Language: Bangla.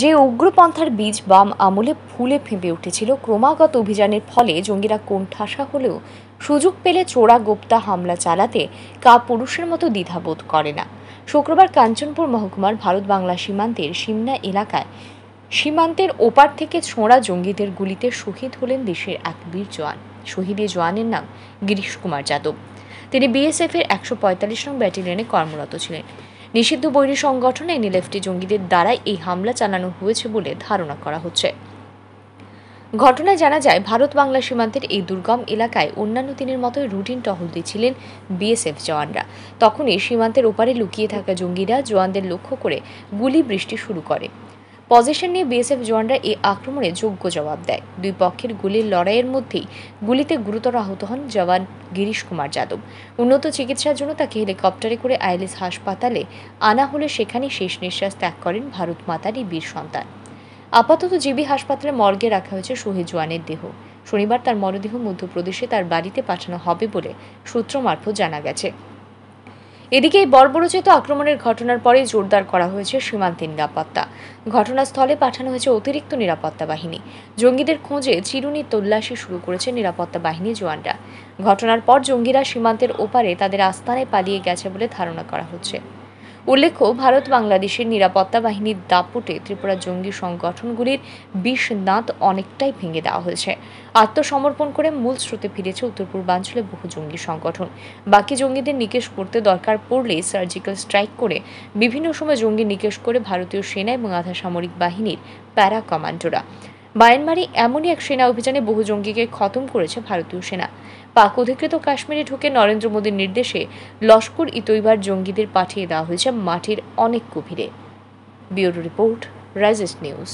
যে উগ্রপন্থার বীজ বাম আমলে ফুলে ফেঁপে উঠেছিল ক্রমাগত অভিযানের ফলে জঙ্গিরা কোণঠাসা হলেও সুযোগ পেলে চোরা গোপ্তা হামলা চালাতে কা পুরুষের মতো দ্বিধাবোধ করে না শুক্রবার কাঞ্চনপুর মহকুমার ভারত বাংলা সীমান্তের সিমনা এলাকায় সীমান্তের ওপার থেকে ছোঁড়া জঙ্গিদের গুলিতে শহীদ হলেন দেশের এক বীর জওয়ান শহীদে জওয়ানের নাম গিরিশ কুমার যাদব তিনি বিএসএফ এর একশো নং ব্যাটালিয়নে কর্মরত ছিলেন নিষিদ্ধ বৈরী সংগঠন এনএলএফটি জঙ্গিদের দ্বারাই এই হামলা চালানো হয়েছে বলে ধারণা করা হচ্ছে ঘটনায় জানা যায় ভারত বাংলা সীমান্তের এই দুর্গম এলাকায় অন্যান্য দিনের মতোই রুটিন টহল দিয়েছিলেন বিএসএফ জওয়ানরা তখনই সীমান্তের ওপারে লুকিয়ে থাকা জঙ্গিরা জওয়ানদের লক্ষ্য করে গুলি বৃষ্টি শুরু করে পজিশন নিয়ে বিএসএফ জওয়ানরা এই আক্রমণে যোগ্য জবাব দেয় দুই পক্ষের গুলির লড়াইয়ের মধ্যেই গুলিতে গুরুতর আহত হন জওয়ান গিরিশ কুমার যাদব উন্নত চিকিৎসার জন্য তাকে হেলিকপ্টারে করে আইলিস হাসপাতালে আনা হলে সেখানে শেষ নিঃশ্বাস ত্যাগ করেন ভারত মাতার এই বীর সন্তান আপাতত জিবি হাসপাতালে মর্গে রাখা হয়েছে শহীদ জওয়ানের দেহ শনিবার তার মরদেহ মধ্যপ্রদেশে তার বাড়িতে পাঠানো হবে বলে সূত্র মারফত জানা গেছে এদিকে এই আক্রমণের ঘটনার পরে জোরদার করা হয়েছে সীমান্তে নিরাপত্তা ঘটনাস্থলে পাঠানো হয়েছে অতিরিক্ত নিরাপত্তা বাহিনী জঙ্গিদের খোঁজে চিরুনি তল্লাশি শুরু করেছে নিরাপত্তা বাহিনী জোয়ানরা ঘটনার পর জঙ্গিরা সীমান্তের ওপারে তাদের আস্তানায় পালিয়ে গেছে বলে ধারণা করা হচ্ছে উল্লেখ্য ভারত বাংলাদেশের নিরাপত্তা বাহিনীর দাপটে ত্রিপুরা জঙ্গি সংগঠনগুলির বিষ দাঁত অনেকটাই ভেঙে দেওয়া হয়েছে আত্মসমর্পণ করে মূল স্রোতে ফিরেছে উত্তর পূর্বাঞ্চলে বহু জঙ্গি সংগঠন বাকি জঙ্গিদের নিকেশ করতে দরকার পড়লে সার্জিক্যাল স্ট্রাইক করে বিভিন্ন সময় জঙ্গি নিকেশ করে ভারতীয় সেনা এবং আধা সামরিক বাহিনীর প্যারা কমান্ডোরা মায়ানমারে এমনই এক সেনা অভিযানে বহু জঙ্গিকে খতম করেছে ভারতীয় সেনা পাক অধিকৃত কাশ্মীরে ঢুকে নরেন্দ্র মোদীর নির্দেশে লস্কর ইতৈবার জঙ্গিদের পাঠিয়ে দেওয়া হয়েছে মাটির অনেক গভীরে ব্যুরো রিপোর্ট রাইজেস্ট নিউজ